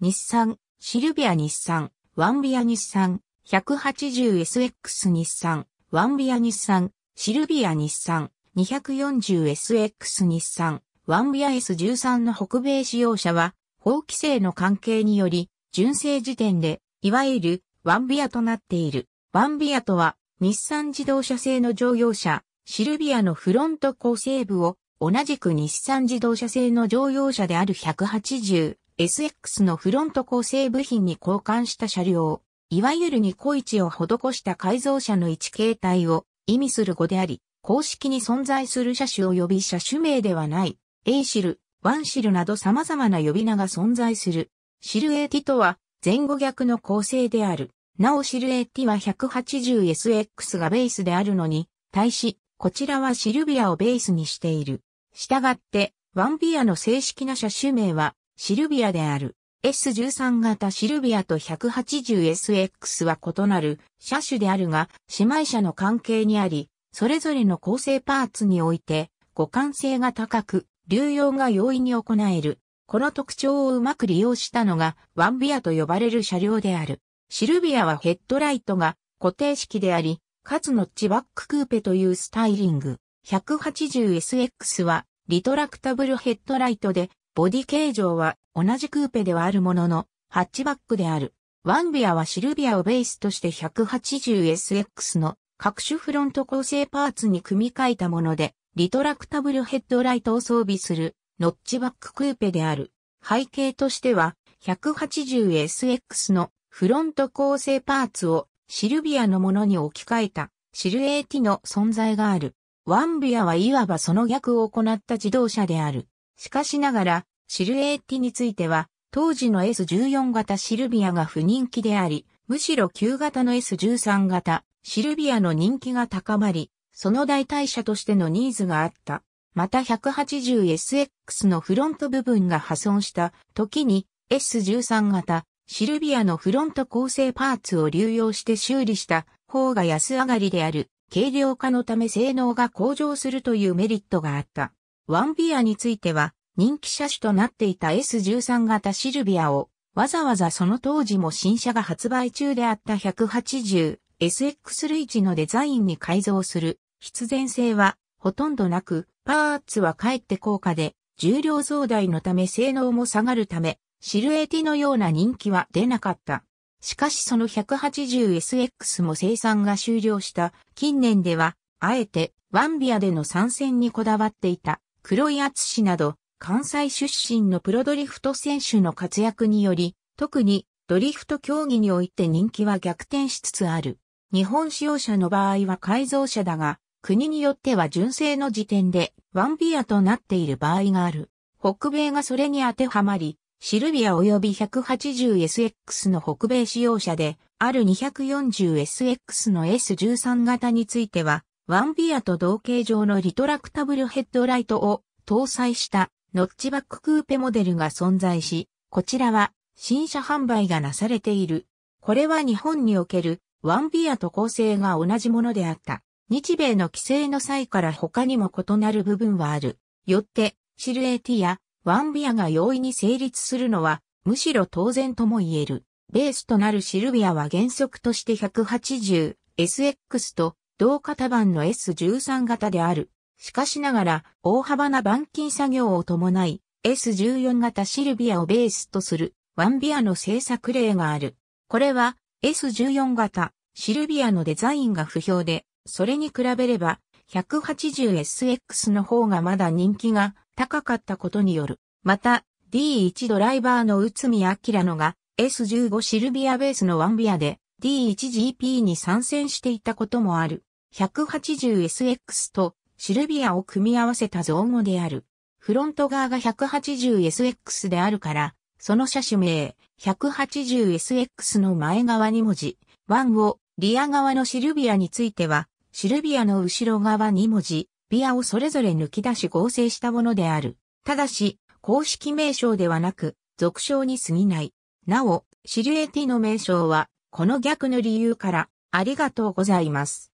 日産、シルビア日産、ワンビア日産、180SX 日産、ワンビア日産、シルビア日産、240SX 日産、ワンビア S13 の北米使用者は、法規制の関係により、純正時点で、いわゆる、ワンビアとなっている。ワンビアとは、日産自動車製の乗用車、シルビアのフロント構成部を、同じく日産自動車製の乗用車である180、SX のフロント構成部品に交換した車両、いわゆるニコイチを施した改造車の一形態を意味する語であり、公式に存在する車種及び車種名ではない、A シル、ワンシルなど様々な呼び名が存在する。シルエーティとは前後逆の構成である。なおシルエーティは 180SX がベースであるのに、対し、こちらはシルビアをベースにしている。したがって、ワンビアの正式な車種名は、シルビアである S13 型シルビアと 180SX は異なる車種であるが、姉妹車の関係にあり、それぞれの構成パーツにおいて、互換性が高く、流用が容易に行える。この特徴をうまく利用したのが、ワンビアと呼ばれる車両である。シルビアはヘッドライトが固定式であり、かつノッチバッククーペというスタイリング。180SX はリトラクタブルヘッドライトでボディ形状は同じクーペではあるものの、ハッチバックである。ワンビアはシルビアをベースとして 180SX の各種フロント構成パーツに組み替えたもので、リトラクタブルヘッドライトを装備するノッチバッククーペである。背景としては 180SX のフロント構成パーツをシルビアのものに置き換えたシルエーティの存在がある。ワンビアはいわばその逆を行った自動車である。しかしながら、シルエーティについては、当時の S14 型シルビアが不人気であり、むしろ旧型の S13 型、シルビアの人気が高まり、その代替車としてのニーズがあった。また 180SX のフロント部分が破損した時に S13 型、シルビアのフロント構成パーツを流用して修理した方が安上がりである軽量化のため性能が向上するというメリットがあった。ワンビアについては、人気車種となっていた S13 型シルビアを、わざわざその当時も新車が発売中であった 180SX 類似のデザインに改造する必然性はほとんどなく、パーツはかえって高価で、重量増大のため性能も下がるため、シルエティのような人気は出なかった。しかしその 180SX も生産が終了した近年では、あえてワンビアでの参戦にこだわっていた。黒井厚氏など、関西出身のプロドリフト選手の活躍により、特にドリフト競技において人気は逆転しつつある。日本使用者の場合は改造車だが、国によっては純正の時点でワンビアとなっている場合がある。北米がそれに当てはまり、シルビア及び 180SX の北米使用車で、ある 240SX の S13 型については、ワンビアと同型上のリトラクタブルヘッドライトを搭載したノッチバッククーペモデルが存在し、こちらは新車販売がなされている。これは日本におけるワンビアと構成が同じものであった。日米の規制の際から他にも異なる部分はある。よって、シルエティやワンビアが容易に成立するのは、むしろ当然とも言える。ベースとなるシルビアは原則として 180SX と同型版の S13 型である。しかしながら、大幅な板金作業を伴い、S14 型シルビアをベースとする、ワンビアの製作例がある。これは、S14 型、シルビアのデザインが不評で、それに比べれば、180SX の方がまだ人気が高かったことによる。また、D1 ドライバーの内海明のが S15 シルビアベースのワンビアで D1GP に参戦していたこともある。180SX とシルビアを組み合わせた造語である。フロント側が 180SX であるから、その車種名 180SX の前側2文字、1をリア側のシルビアについては、シルビアの後ろ側2文字、ビアをそれぞれ抜き出し合成したものである。ただし、公式名称ではなく、俗称に過ぎない。なお、シルエティの名称は、この逆の理由から、ありがとうございます。